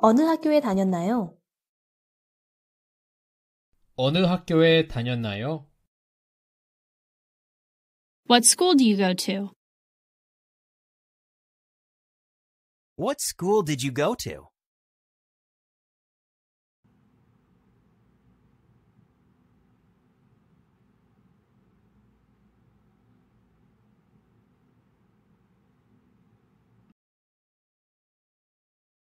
어느 학교에 다녔나요? 어느 학교에 다녔나요? What school do you go to? What school did you go to?